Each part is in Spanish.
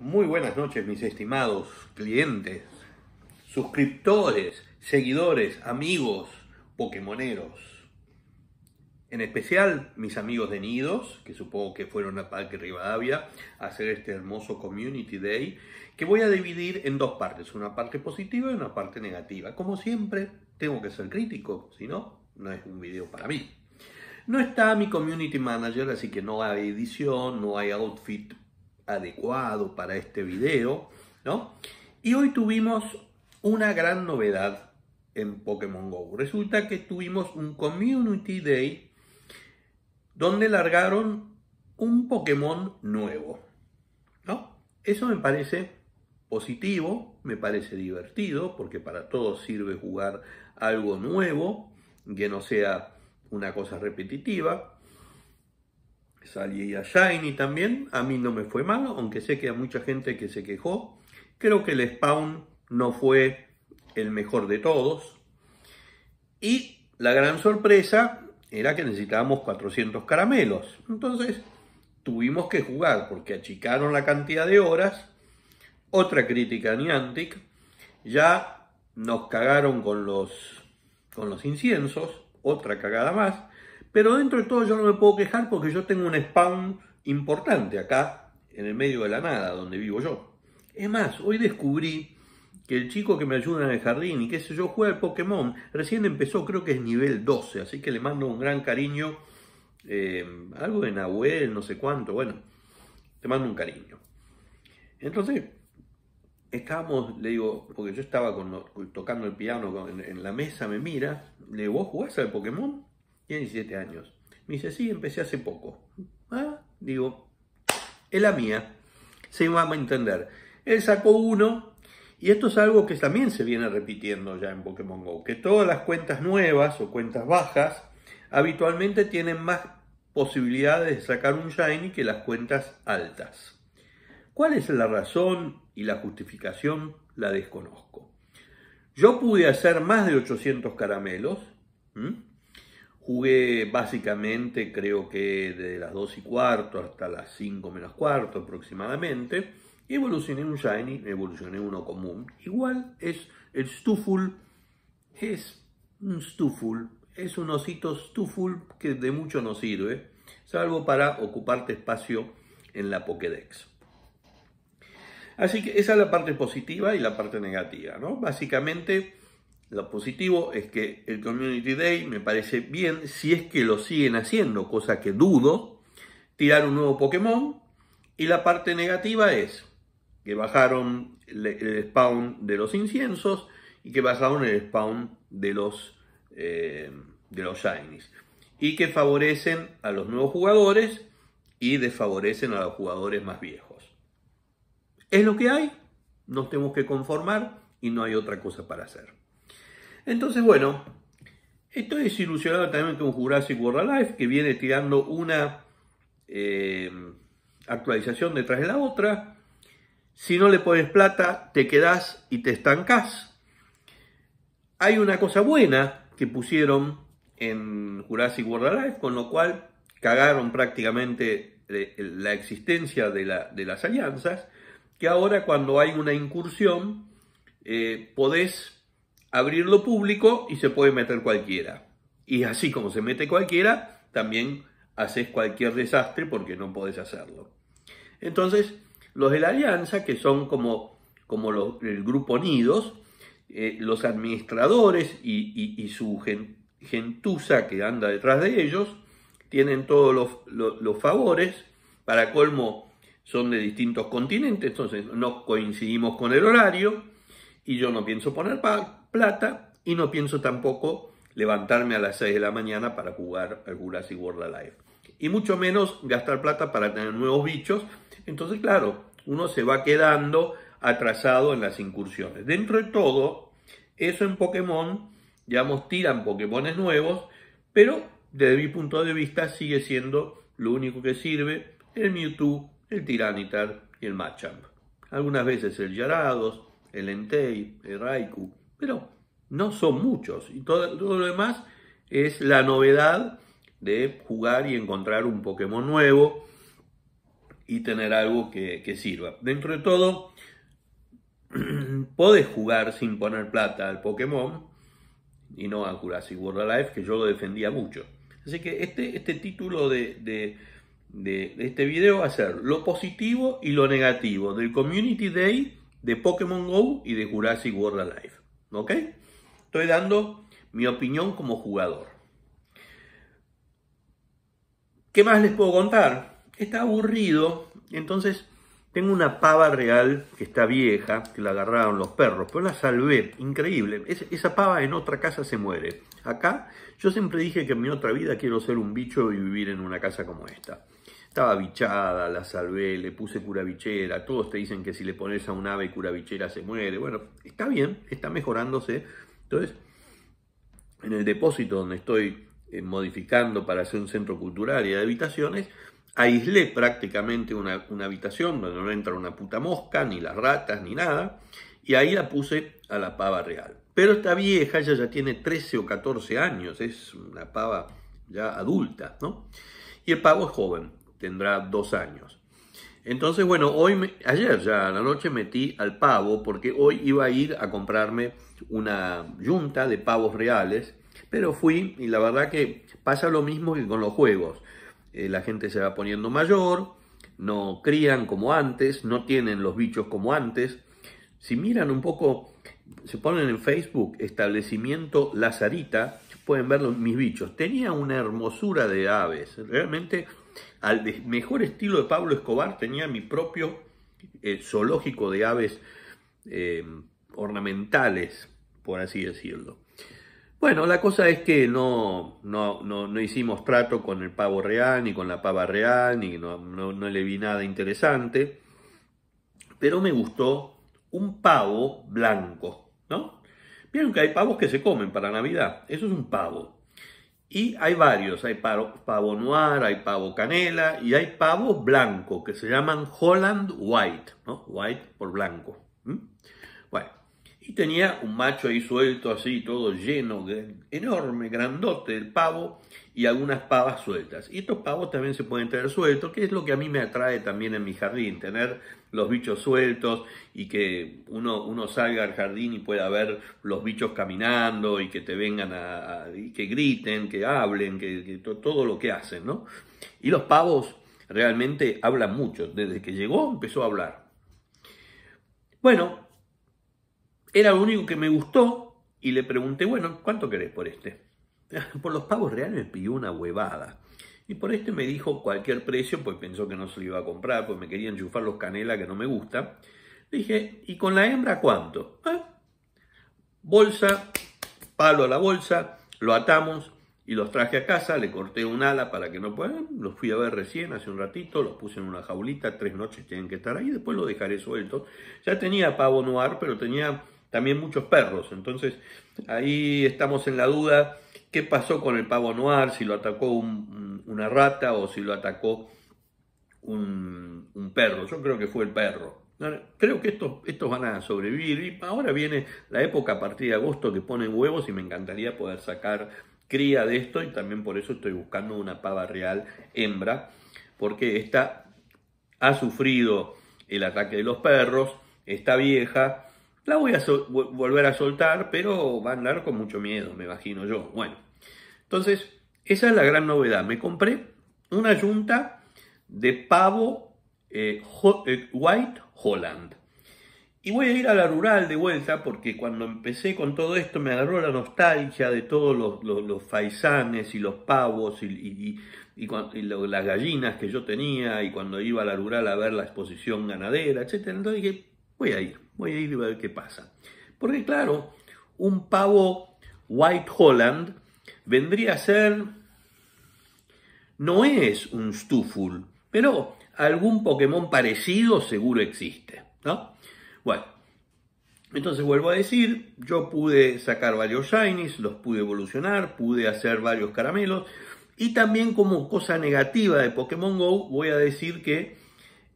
Muy buenas noches, mis estimados clientes, suscriptores, seguidores, amigos, pokémoneros. En especial mis amigos de Nidos, que supongo que fueron a Parque Rivadavia a hacer este hermoso Community Day, que voy a dividir en dos partes, una parte positiva y una parte negativa. Como siempre, tengo que ser crítico, si no, no es un video para mí. No está mi community manager, así que no hay edición, no hay outfit adecuado para este video, ¿no? Y hoy tuvimos una gran novedad en Pokémon Go. Resulta que tuvimos un Community Day donde largaron un Pokémon nuevo, ¿no? Eso me parece positivo, me parece divertido, porque para todos sirve jugar algo nuevo, que no sea una cosa repetitiva salí a Shiny también, a mí no me fue malo, aunque sé que hay mucha gente que se quejó. Creo que el spawn no fue el mejor de todos. Y la gran sorpresa era que necesitábamos 400 caramelos. Entonces tuvimos que jugar porque achicaron la cantidad de horas. Otra crítica a Niantic. Ya nos cagaron con los, con los inciensos. Otra cagada más. Pero dentro de todo yo no me puedo quejar porque yo tengo un spawn importante acá, en el medio de la nada, donde vivo yo. Es más, hoy descubrí que el chico que me ayuda en el jardín y qué sé yo, juega el Pokémon. Recién empezó, creo que es nivel 12, así que le mando un gran cariño. Eh, algo de Nahuel, no sé cuánto, bueno, te mando un cariño. Entonces, estábamos, le digo, porque yo estaba tocando el piano en, en, la mesa, me mira, le digo, ¿vos jugás al Pokémon? Tiene 17 años. Me dice, sí, empecé hace poco. Ah, digo, es la mía. Se sí, a entender. Él sacó uno, y esto es algo que también se viene repitiendo ya en Pokémon Go, que todas las cuentas nuevas o cuentas bajas habitualmente tienen más posibilidades de sacar un Shiny que las cuentas altas. ¿Cuál es la razón y la justificación? La desconozco. Yo pude hacer más de 800 caramelos. Jugué básicamente, creo que de las 2 y cuarto hasta las 5 menos cuarto aproximadamente. evolucioné un Shiny, evolucioné uno común. Igual es el Stuful, es un Stuful, es un osito Stuful que de mucho no sirve, salvo para ocuparte espacio en la Pokédex. Así que esa es la parte positiva y la parte negativa, ¿no? Básicamente lo positivo es que el Community Day me parece bien si es que lo siguen haciendo, cosa que dudo, tirar un nuevo Pokémon. Y la parte negativa es que bajaron el, spawn de los inciensos y que bajaron el spawn de los, eh, de los shinies. Y que favorecen a los nuevos jugadores y desfavorecen a los jugadores más viejos. Es lo que hay, nos tenemos que conformar y no hay otra cosa para hacer. Entonces, bueno, estoy desilusionado también con Jurassic World Alive, que viene tirando una eh, actualización detrás de la otra. Si no le pones plata, te quedás y te estancás. Hay una cosa buena que pusieron en Jurassic World Alive, con lo cual cagaron prácticamente la existencia de, las alianzas, que ahora cuando hay una incursión eh, podés abrirlo público y se puede meter cualquiera. Y así como se mete cualquiera, también haces cualquier desastre porque no podés hacerlo. Entonces, los de la alianza, que son como, como el grupo Nidos, eh, los administradores y, su gentuza que anda detrás de ellos, tienen todos los, favores, para colmo son de distintos continentes, entonces no coincidimos con el horario, y yo no pienso poner Plata y no pienso tampoco levantarme a las 6 de la mañana para jugar al y World Alive. Y mucho menos gastar plata para tener nuevos bichos. Entonces, claro, uno se va quedando atrasado en las incursiones. Dentro de todo, eso en Pokémon, digamos, tiran Pokémones nuevos, pero desde mi punto de vista sigue siendo lo único que sirve el Mewtwo, el Tiranitar y el Machamp. Algunas veces el Yarados, el Entei, el Raikou, pero no son muchos. Y todo, lo demás es la novedad de jugar y encontrar un Pokémon nuevo y tener algo que, sirva. Dentro de todo, podés jugar sin poner plata al Pokémon y no a Jurassic World Alive, que yo lo defendía mucho. Así que este, este título de, este video va a ser lo positivo y lo negativo del Community Day de Pokémon Go y de Jurassic World Alive. ¿Ok? Estoy dando mi opinión como jugador. ¿Qué más les puedo contar? Está aburrido, entonces tengo una pava real que está vieja, que la agarraron los perros, pero la salvé, increíble. esa pava en otra casa se muere. Acá yo siempre dije que en mi otra vida quiero ser un bicho y vivir en una casa como esta. Estaba bichada, la salvé, le puse bichera, Todos te dicen que si le pones a un ave bichera se muere. Bueno, está bien, está mejorándose. Entonces, en el depósito donde estoy eh, modificando para hacer un centro cultural y de habitaciones, aislé prácticamente una, habitación donde no entra una puta mosca, ni las ratas, ni nada. Y ahí la puse a la pava real. Pero esta vieja ya, ya tiene 13 o 14 años, es una pava ya adulta, ¿no? Y el pavo es joven tendrá dos años. Entonces, bueno, hoy, ayer ya a la noche metí al pavo porque hoy iba a ir a comprarme una yunta de pavos reales, pero fui y la verdad que pasa lo mismo que con los juegos. Eh, la gente se va poniendo mayor, no crían como antes, no tienen los bichos como antes. Si miran un poco, se ponen en Facebook establecimiento Lazarita, pueden ver mis bichos. Tenía una hermosura de aves, realmente al mejor estilo de Pablo Escobar tenía mi propio eh, zoológico de aves eh, ornamentales, por así decirlo. Bueno, la cosa es que no, no, hicimos trato con el pavo real ni con la pava real, ni no, no le vi nada interesante, pero me gustó un pavo blanco, ¿no? Vieron que hay pavos que se comen para Navidad. Eso es un pavo. Y hay varios. Hay pavo, noir, hay pavo canela y hay pavos blanco que se llaman Holland White. ¿no? White por blanco. Y tenía un macho ahí suelto, así, todo lleno, enorme, grandote, el pavo y algunas pavas sueltas. Y estos pavos también se pueden tener sueltos, que es lo que a mí me atrae también en mi jardín, tener los bichos sueltos y que uno, uno salga al jardín y pueda ver los bichos caminando y que te vengan a, y que griten, que hablen, que, todo lo que hacen, ¿no? Y los pavos realmente hablan mucho, desde que llegó empezó a hablar. Bueno, era lo único que me gustó y le pregunté, bueno, ¿cuánto querés por este? Por los pavos reales me pidió una huevada. Y por este me dijo cualquier precio, pues pensó que no se lo iba a comprar, pues me quería enchufar los canela que no me gusta. Dije, ¿y con la hembra cuánto? Ah, bolsa, palo a la bolsa, lo atamos y los traje a casa, le corté un ala para que no puedan, los fui a ver recién hace un ratito, los puse en una jaulita, tres noches tienen que estar ahí, después lo dejaré suelto Ya tenía pavo noir, pero tenía también muchos perros. Entonces ahí estamos en la duda qué pasó con el pavo noir, si lo atacó una rata o si lo atacó un, perro. Yo creo que fue el perro. Creo que estos, estos van a sobrevivir y ahora viene la época a partir de agosto que ponen huevos y me encantaría poder sacar cría de esto y también por eso estoy buscando una pava real hembra porque esta ha sufrido el ataque de los perros, está vieja, la voy a volver a soltar, pero va a andar con mucho miedo, me imagino yo. Bueno, entonces, esa es la gran novedad. Me compré una yunta de pavo eh, eh, White Holland. Y voy a ir a la rural de vuelta porque cuando empecé con todo esto me agarró la nostalgia de todos los, los, faisanes y los pavos y, las gallinas que yo tenía y cuando iba a la rural a ver la exposición ganadera, etc. Entonces dije, Voy a ir, voy a ir y a ver qué pasa. Porque claro, un pavo White Holland vendría a ser, no es un Stuful, pero algún Pokémon parecido seguro existe, ¿no? Bueno, entonces vuelvo a decir, yo pude sacar varios shinies, los pude evolucionar, pude hacer varios caramelos y también como cosa negativa de Pokémon Go voy a decir que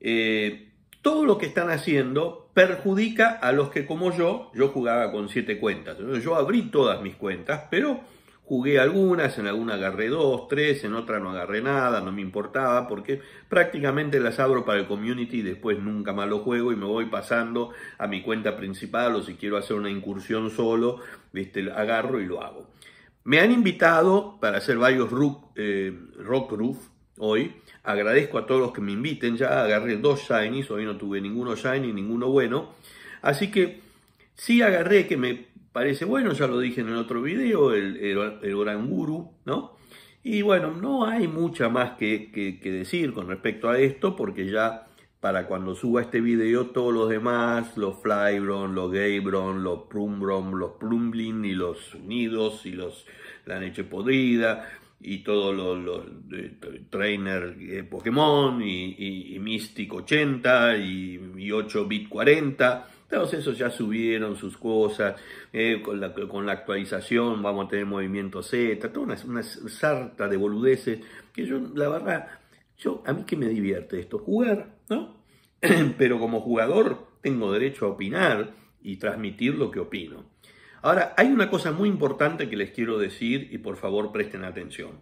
eh, todo lo que están haciendo perjudica a los que como yo, yo jugaba con siete cuentas. Yo abrí todas mis cuentas, pero jugué algunas, en alguna agarré dos, tres, en otra no agarré nada, no me importaba, porque prácticamente las abro para el community y después nunca más lo juego y me voy pasando a mi cuenta principal o si quiero hacer una incursión solo, ¿viste? agarro y lo hago. Me han invitado para hacer varios eh, rock roof hoy, Agradezco a todos los que me inviten. Ya agarré dos shinies, hoy no tuve ninguno shiny, ninguno bueno. Así que sí agarré que me parece bueno, ya lo dije en el otro video, el, el, Oranguru, ¿no? Y bueno, no hay mucha más que, que, decir con respecto a esto, porque ya para cuando suba este video todos los demás, los Flybron, los Gaybron, los Prumbron, los Plumblin y los unidos y los La Leche Podrida y todos los trainer eh, Pokémon y, Mystic 80 y, 8 bit 40. Todos esos ya subieron sus cosas, eh, con, la, actualización vamos a tener movimiento Z, toda una, una, sarta de boludeces, que yo, la verdad, yo, a mí que me divierte esto, jugar, ¿no? Pero como jugador tengo derecho a opinar y transmitir lo que opino. Ahora, hay una cosa muy importante que les quiero decir y por favor presten atención.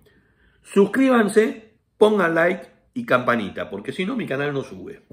Suscríbanse, pongan like y campanita, porque si no mi canal no sube.